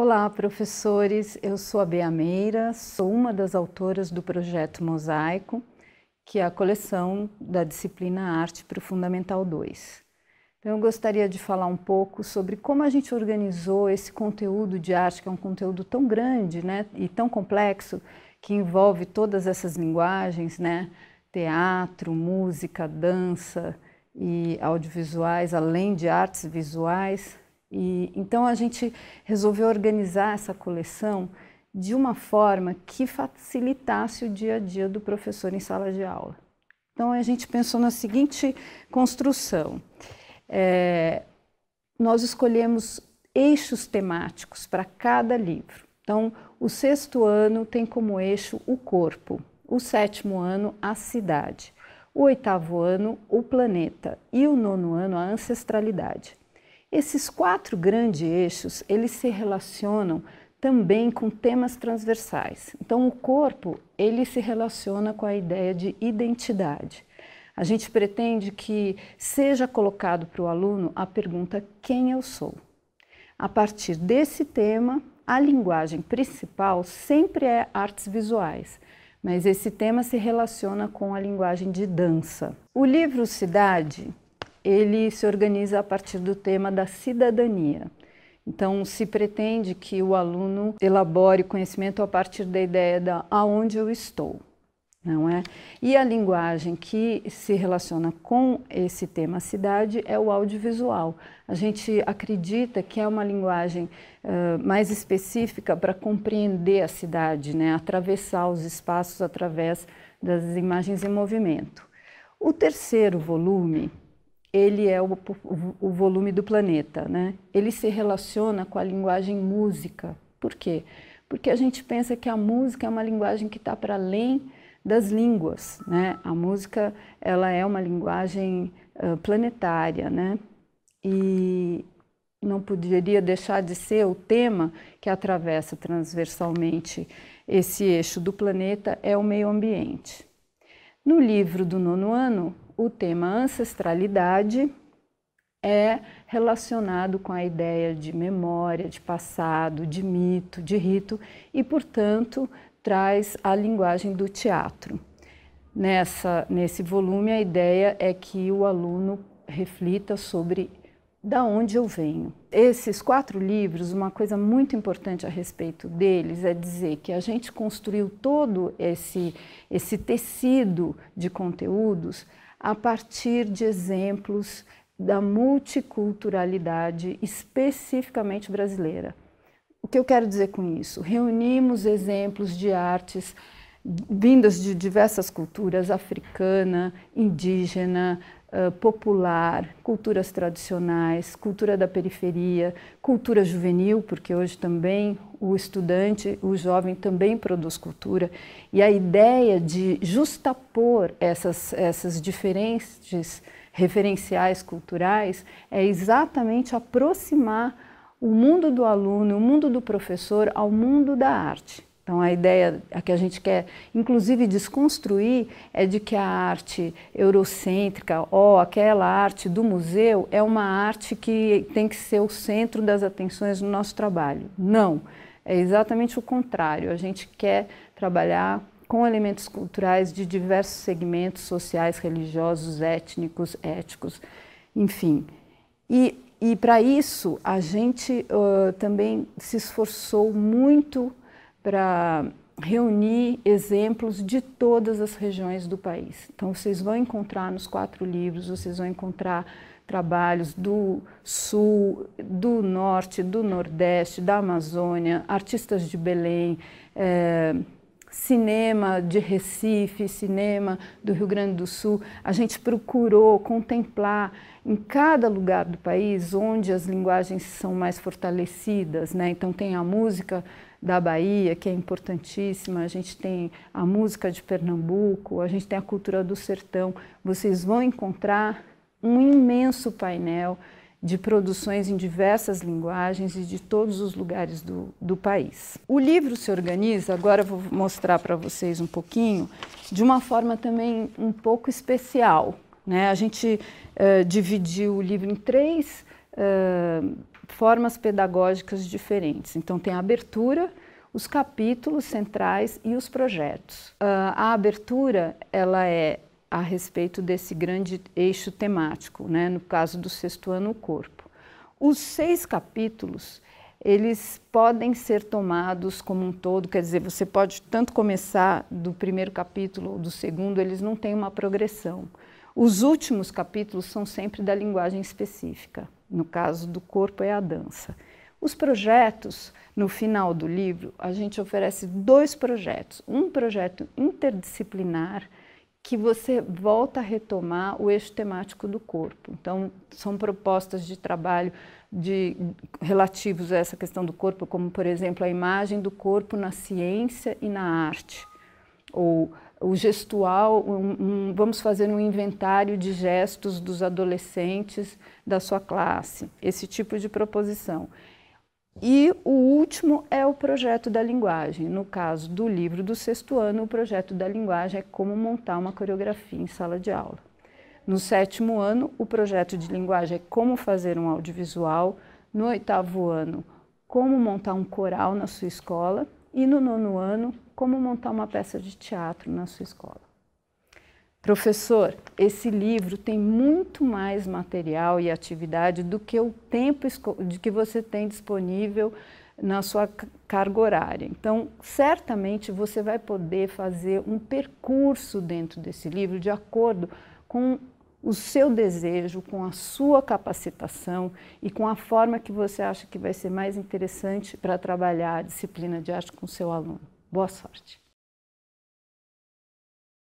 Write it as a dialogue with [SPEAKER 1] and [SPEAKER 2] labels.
[SPEAKER 1] Olá, professores. Eu sou a Bea Meira, sou uma das autoras do projeto Mosaico, que é a coleção da disciplina Arte para o Fundamental 2. Então, eu gostaria de falar um pouco sobre como a gente organizou esse conteúdo de arte, que é um conteúdo tão grande né, e tão complexo, que envolve todas essas linguagens, né, teatro, música, dança e audiovisuais, além de artes visuais, e, então a gente resolveu organizar essa coleção de uma forma que facilitasse o dia a dia do professor em sala de aula. Então a gente pensou na seguinte construção: é, nós escolhemos eixos temáticos para cada livro. Então, o sexto ano tem como eixo o corpo, o sétimo ano, a cidade, o oitavo ano, o planeta e o nono ano, a ancestralidade. Esses quatro grandes eixos, eles se relacionam também com temas transversais. Então, o corpo, ele se relaciona com a ideia de identidade. A gente pretende que seja colocado para o aluno a pergunta quem eu sou. A partir desse tema, a linguagem principal sempre é artes visuais, mas esse tema se relaciona com a linguagem de dança. O livro Cidade ele se organiza a partir do tema da cidadania. Então, se pretende que o aluno elabore conhecimento a partir da ideia da aonde eu estou, não é? E a linguagem que se relaciona com esse tema cidade é o audiovisual. A gente acredita que é uma linguagem uh, mais específica para compreender a cidade, né? Atravessar os espaços através das imagens em movimento. O terceiro volume ele é o, o, volume do planeta, né? Ele se relaciona com a linguagem música. Por quê? Porque a gente pensa que a música é uma linguagem que está para além das línguas, né? A música ela é uma linguagem uh, planetária, né? E não poderia deixar de ser o tema que atravessa transversalmente esse eixo do planeta é o meio ambiente. No livro do nono ano, o tema ancestralidade é relacionado com a ideia de memória, de passado, de mito, de rito e, portanto, traz a linguagem do teatro. Nessa, nesse volume, a ideia é que o aluno reflita sobre da onde eu venho. Esses quatro livros, uma coisa muito importante a respeito deles é dizer que a gente construiu todo esse, esse tecido de conteúdos a partir de exemplos da multiculturalidade especificamente brasileira. O que eu quero dizer com isso? Reunimos exemplos de artes vindas de diversas culturas, africana, indígena, popular, culturas tradicionais, cultura da periferia, cultura juvenil, porque hoje também o estudante, o jovem também produz cultura. E a ideia de justapor essas, essas diferentes referenciais culturais é exatamente aproximar o mundo do aluno, o mundo do professor ao mundo da arte. Então, a ideia a que a gente quer, inclusive, desconstruir é de que a arte eurocêntrica, ou aquela arte do museu, é uma arte que tem que ser o centro das atenções do nosso trabalho. Não, é exatamente o contrário. A gente quer trabalhar com elementos culturais de diversos segmentos sociais, religiosos, étnicos, éticos, enfim. E, e para isso, a gente uh, também se esforçou muito para reunir exemplos de todas as regiões do país. Então, vocês vão encontrar nos quatro livros, vocês vão encontrar trabalhos do Sul, do Norte, do Nordeste, da Amazônia, artistas de Belém, eh, cinema de Recife, cinema do Rio Grande do Sul. A gente procurou contemplar em cada lugar do país onde as linguagens são mais fortalecidas, né? Então tem a música da Bahia, que é importantíssima, a gente tem a música de Pernambuco, a gente tem a cultura do sertão. Vocês vão encontrar um imenso painel de produções em diversas linguagens e de todos os lugares do, do país. O livro se organiza, agora vou mostrar para vocês um pouquinho, de uma forma também um pouco especial. Né? A gente uh, dividiu o livro em três uh, formas pedagógicas diferentes. Então, tem a abertura, os capítulos centrais e os projetos. Uh, a abertura ela é a respeito desse grande eixo temático, né? no caso do sexto ano, o corpo. Os seis capítulos, eles podem ser tomados como um todo, quer dizer, você pode tanto começar do primeiro capítulo ou do segundo, eles não têm uma progressão. Os últimos capítulos são sempre da linguagem específica, no caso do corpo é a dança. Os projetos, no final do livro, a gente oferece dois projetos. Um projeto interdisciplinar, que você volta a retomar o eixo temático do corpo. Então, são propostas de trabalho de, relativos a essa questão do corpo, como, por exemplo, a imagem do corpo na ciência e na arte, ou o gestual, um, um, vamos fazer um inventário de gestos dos adolescentes da sua classe, esse tipo de proposição. E o último é o projeto da linguagem. No caso do livro do sexto ano, o projeto da linguagem é como montar uma coreografia em sala de aula. No sétimo ano, o projeto de linguagem é como fazer um audiovisual. No oitavo ano, como montar um coral na sua escola. E no nono ano, como montar uma peça de teatro na sua escola. Professor, esse livro tem muito mais material e atividade do que o tempo de que você tem disponível na sua carga horária. Então, certamente você vai poder fazer um percurso dentro desse livro de acordo com o seu desejo, com a sua capacitação e com a forma que você acha que vai ser mais interessante para trabalhar a disciplina de arte com seu aluno. Boa sorte!